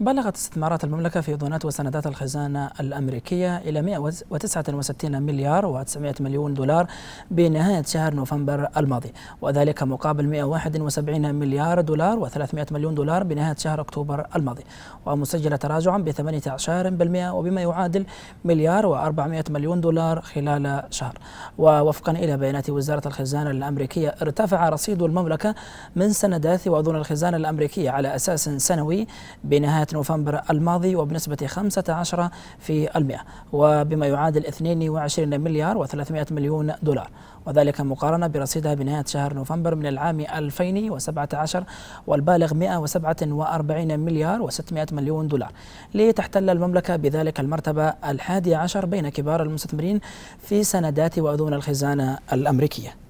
بلغت استثمارات المملكة في أذونات وسندات الخزانة الأمريكية إلى 169 مليار و900 مليون دولار بنهاية شهر نوفمبر الماضي وذلك مقابل 171 مليار دولار و300 مليون دولار بنهاية شهر أكتوبر الماضي ومسجلة تراجعا ب 18% وبما يعادل مليار و400 مليون دولار خلال شهر ووفقا إلى بيانات وزارة الخزانة الأمريكية ارتفع رصيد المملكة من سندات وأذون الخزانة الأمريكية على أساس سنوي بنهاية نوفمبر الماضي وبنسبة 15 في المئة وبما يعادل 22 مليار و300 مليون دولار وذلك مقارنة برصيدها بنهاية شهر نوفمبر من العام 2017 والبالغ 147 مليار و600 مليون دولار لتحتل المملكة بذلك المرتبة الحادية عشر بين كبار المستثمرين في سندات وأذون الخزانة الأمريكية